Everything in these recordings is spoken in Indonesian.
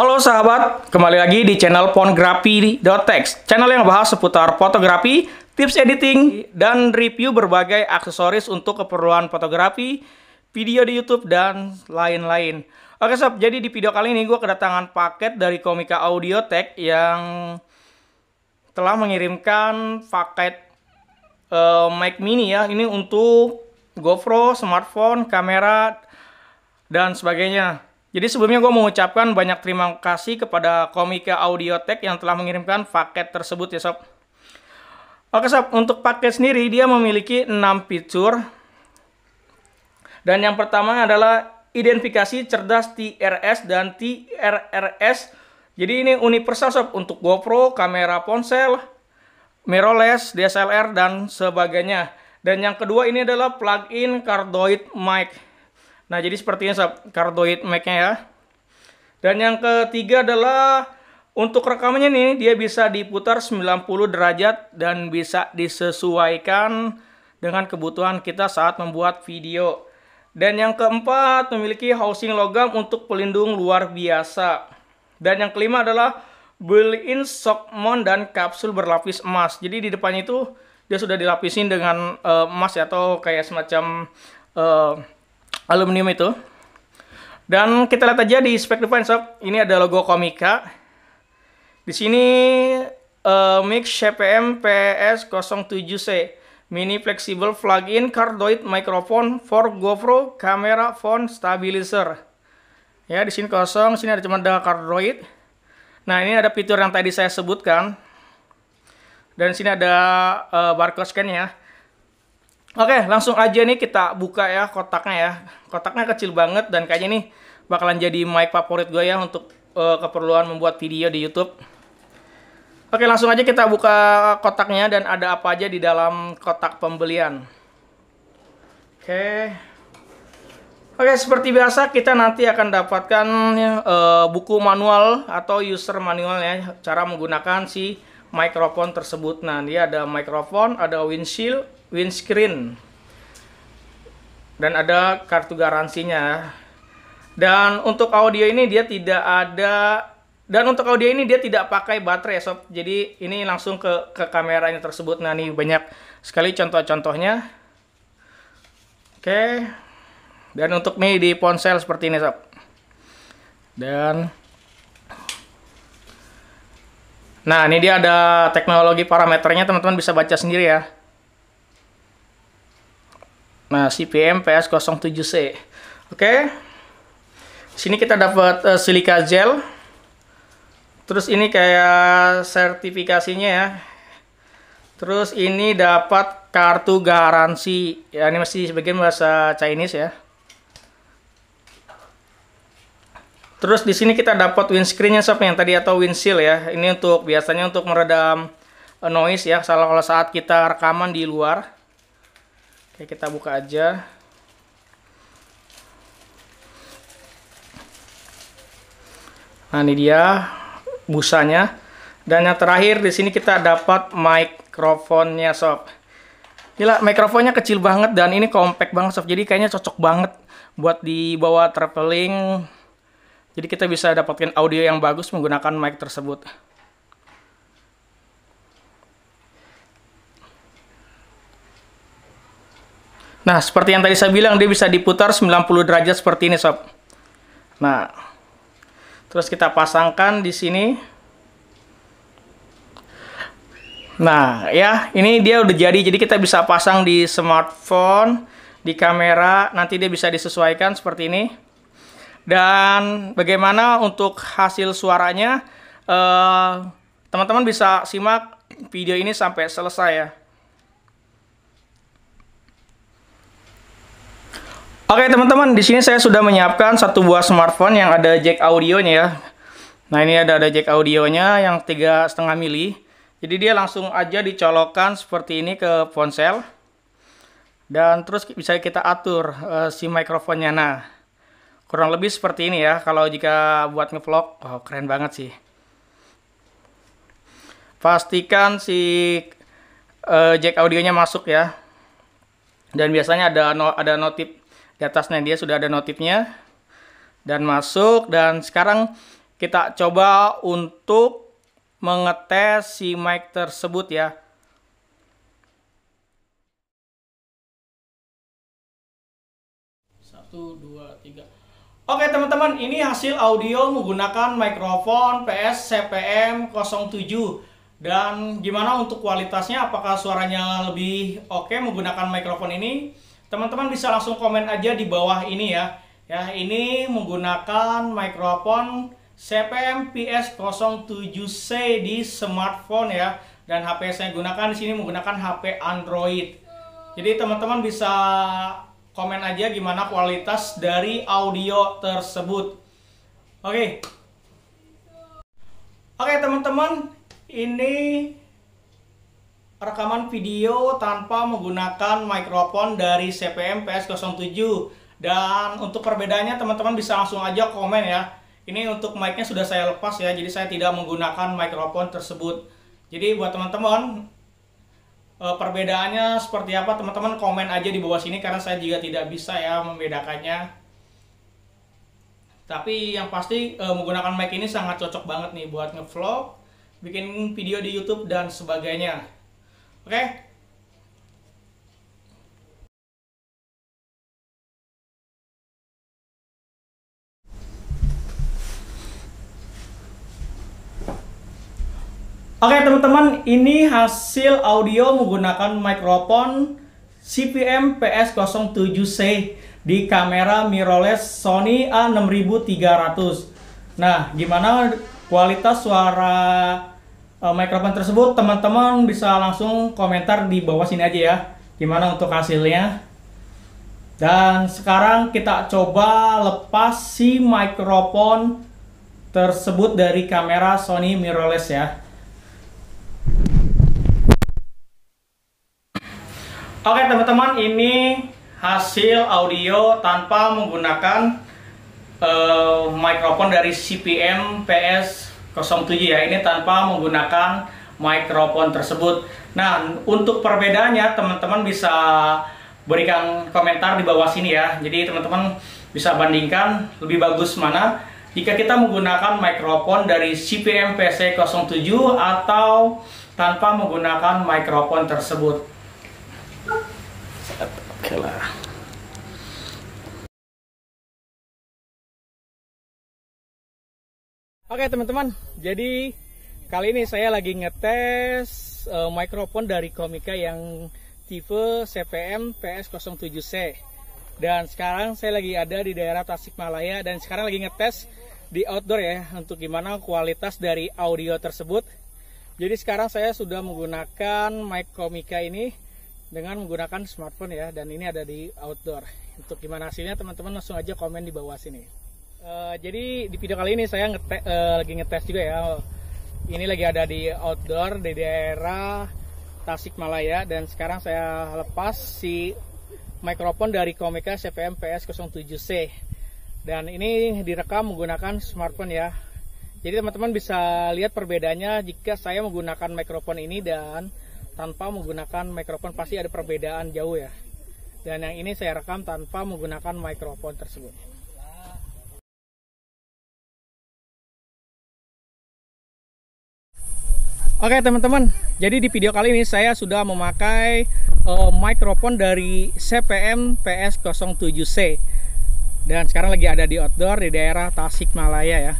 Halo sahabat, kembali lagi di channel Pongrapi.tex Channel yang bahas seputar fotografi, tips editing, dan review berbagai aksesoris untuk keperluan fotografi, video di Youtube, dan lain-lain Oke sob, jadi di video kali ini gue kedatangan paket dari Komika Audio Tech yang telah mengirimkan paket uh, eh, mic mini ya Ini untuk GoPro, smartphone, kamera, dan sebagainya jadi sebelumnya gue mengucapkan banyak terima kasih kepada Komika Audiotech yang telah mengirimkan paket tersebut ya Sob. Oke Sob, untuk paket sendiri dia memiliki 6 fitur. Dan yang pertama adalah identifikasi cerdas TRS dan TRRS. Jadi ini universal Sob untuk GoPro, kamera ponsel, mirrorless, DSLR, dan sebagainya. Dan yang kedua ini adalah plug-in cardioid mic. Nah, jadi seperti ini sob, cardioid mic-nya ya. Dan yang ketiga adalah untuk rekamannya nih, dia bisa diputar 90 derajat dan bisa disesuaikan dengan kebutuhan kita saat membuat video. Dan yang keempat, memiliki housing logam untuk pelindung luar biasa. Dan yang kelima adalah built-in shock mount dan kapsul berlapis emas. Jadi di depannya itu dia sudah dilapisin dengan uh, emas ya, atau kayak semacam uh, aluminium itu. Dan kita lihat aja di spek depan Shop, ini ada logo Komika. Di sini uh, eh, mix CPM PS07C mini flexible plug-in cardioid microphone for GoPro camera phone stabilizer. Ya, di sini kosong, sini ada cuma ada cardioid. Nah, ini ada fitur yang tadi saya sebutkan. Dan sini ada uh, barcode scan ya. Oke, langsung aja nih kita buka ya kotaknya ya. Kotaknya kecil banget dan kayaknya nih bakalan jadi mic favorit gue ya untuk uh, keperluan membuat video di YouTube. Oke, langsung aja kita buka kotaknya dan ada apa aja di dalam kotak pembelian. Oke. Oke, seperti biasa kita nanti akan dapatkan uh, buku manual atau user manual ya cara menggunakan si mikrofon tersebut. Nah, dia ada mikrofon, ada windshield windscreen dan ada kartu garansinya dan untuk audio ini dia tidak ada dan untuk audio ini dia tidak pakai baterai ya, sob jadi ini langsung ke ke kameranya tersebut nah ini banyak sekali contoh-contohnya oke dan untuk mie di ponsel seperti ini sob dan nah ini dia ada teknologi parameternya teman-teman bisa baca sendiri ya Nah, CPM PS07C. Oke. Okay. Sini kita dapat uh, eh, silika gel. Terus ini kayak sertifikasinya ya. Terus ini dapat kartu garansi. Ya, ini masih sebagian bahasa Chinese ya. Terus di sini kita dapat windscreennya sob yang tadi atau windshield ya. Ini untuk biasanya untuk meredam eh, noise ya, salah kalau saat kita rekaman di luar. Oke, kita buka aja. Nah, ini dia busanya. Dan yang terakhir di sini kita dapat mikrofonnya sob. Gila, mikrofonnya kecil banget dan ini compact banget sob. Jadi kayaknya cocok banget buat dibawa traveling. Jadi kita bisa dapatkan audio yang bagus menggunakan mic tersebut. Nah, seperti yang tadi saya bilang, dia bisa diputar 90 derajat seperti ini, Sob. Nah, terus kita pasangkan di sini. Nah, ya, ini dia udah jadi. Jadi kita bisa pasang di smartphone, di kamera, nanti dia bisa disesuaikan seperti ini. Dan bagaimana untuk hasil suaranya, eh, teman-teman eh, bisa simak video ini sampai selesai ya. Oke teman-teman, di sini saya sudah menyiapkan satu buah smartphone yang ada jack audionya ya. Nah ini ada ada jack audionya yang tiga setengah mili. Jadi dia langsung aja dicolokkan seperti ini ke ponsel. Dan terus bisa kita atur uh, si mikrofonnya. Nah kurang lebih seperti ini ya. Kalau jika buat ngevlog, oh, keren banget sih. Pastikan si uh, jack audionya masuk ya. Dan biasanya ada no, ada notif di atasnya dia sudah ada notifnya. Dan masuk dan sekarang kita coba untuk mengetes si mic tersebut ya. Satu, dua, tiga. Oke teman-teman, ini hasil audio menggunakan mikrofon PS CPM 07 dan gimana untuk kualitasnya apakah suaranya lebih oke menggunakan mikrofon ini teman-teman bisa langsung komen aja di bawah ini ya ya ini menggunakan mikrofon CPM PS07C di smartphone ya dan HP yang saya gunakan di sini menggunakan HP Android jadi teman-teman bisa komen aja gimana kualitas dari audio tersebut oke okay. oke okay, teman-teman ini rekaman video tanpa menggunakan mikrofon dari CPM PS07 dan untuk perbedaannya teman-teman bisa langsung aja komen ya ini untuk micnya sudah saya lepas ya jadi saya tidak menggunakan mikrofon tersebut jadi buat teman-teman eh, perbedaannya seperti apa teman-teman komen aja di bawah sini karena saya juga tidak bisa ya membedakannya tapi yang pasti eh, menggunakan mic ini sangat cocok banget nih buat ngevlog bikin video di YouTube dan sebagainya Oke? Okay? Oke okay, teman-teman, ini hasil audio menggunakan mikrofon CPM PS07C di kamera mirrorless Sony A6300. Nah, gimana kualitas suara uh, eh, microphone tersebut teman-teman bisa langsung komentar di bawah sini aja ya gimana untuk hasilnya dan sekarang kita coba lepas si microphone tersebut dari kamera Sony mirrorless ya Oke teman-teman ini hasil audio tanpa menggunakan uh, mikrofon dari CPM PS 07 ya ini tanpa menggunakan mikrofon tersebut. Nah, untuk perbedaannya teman-teman bisa berikan komentar di bawah sini ya. Jadi teman-teman bisa bandingkan lebih bagus mana jika kita menggunakan mikrofon dari CPM PC07 atau tanpa menggunakan mikrofon tersebut. Oke teman-teman, jadi kali ini saya lagi ngetes uh, mikrofon dari Komika yang tipe CPM PS07C. Dan sekarang saya lagi ada di daerah Tasikmalaya dan sekarang lagi ngetes di outdoor ya untuk gimana kualitas dari audio tersebut. Jadi sekarang saya sudah menggunakan mic Komika ini dengan menggunakan smartphone ya dan ini ada di outdoor. Untuk gimana hasilnya teman-teman langsung aja komen di bawah sini. Eh, jadi di video kali ini saya ngete uh, lagi ngetes juga ya. Ini lagi ada di outdoor di daerah Malaya dan sekarang saya lepas si mikrofon dari Komika CPM PS07C. Dan ini direkam menggunakan smartphone ya. Jadi teman-teman bisa lihat perbedaannya jika saya menggunakan mikrofon ini dan tanpa menggunakan mikrofon pasti ada perbedaan jauh ya. Dan yang ini saya rekam tanpa menggunakan mikrofon tersebut. Oke teman-teman, jadi di video kali ini saya sudah memakai uh, eh, mikrofon dari CPM PS07C dan sekarang lagi ada di outdoor di daerah Tasikmalaya ya.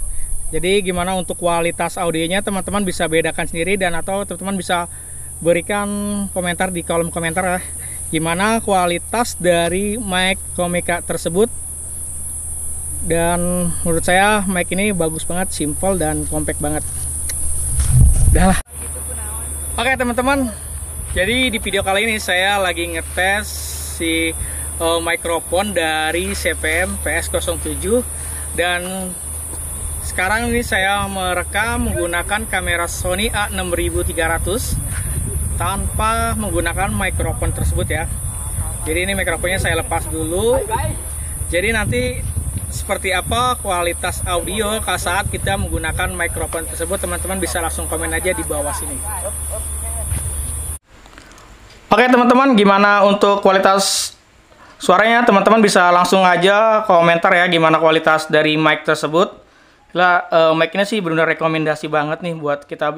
Jadi gimana untuk kualitas audionya teman-teman bisa bedakan sendiri dan atau teman-teman bisa berikan komentar di kolom komentar ya. Gimana kualitas dari mic Komika tersebut dan menurut saya mic ini bagus banget, simple dan compact banget. Udah lah. Oke teman-teman, jadi di video kali ini saya lagi ngetes si uh, eh, mikrofon dari CPM PS07 dan sekarang ini saya merekam menggunakan kamera Sony A6300 tanpa menggunakan mikrofon tersebut ya. Jadi ini mikrofonnya saya lepas dulu. Jadi nanti seperti apa kualitas audio saat kita menggunakan mikrofon tersebut teman-teman bisa langsung komen aja di bawah sini. Oke teman-teman, gimana untuk kualitas suaranya? Teman-teman bisa langsung aja komentar ya gimana kualitas dari mic tersebut. Lah eh, uh, mic-nya sih benar rekomendasi banget nih buat kita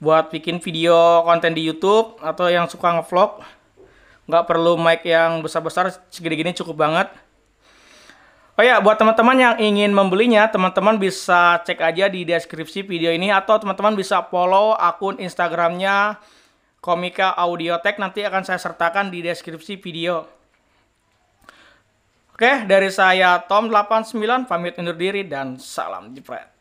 buat bikin video konten di YouTube atau yang suka ngevlog. Nggak perlu mic yang besar-besar, segede-gini cukup banget. Oh ya, buat teman-teman yang ingin membelinya, teman-teman bisa cek aja di deskripsi video ini atau teman-teman bisa follow akun Instagramnya Komika Audiotek nanti akan saya sertakan di deskripsi video. Oke, dari saya Tom89 pamit undur diri dan salam jepret.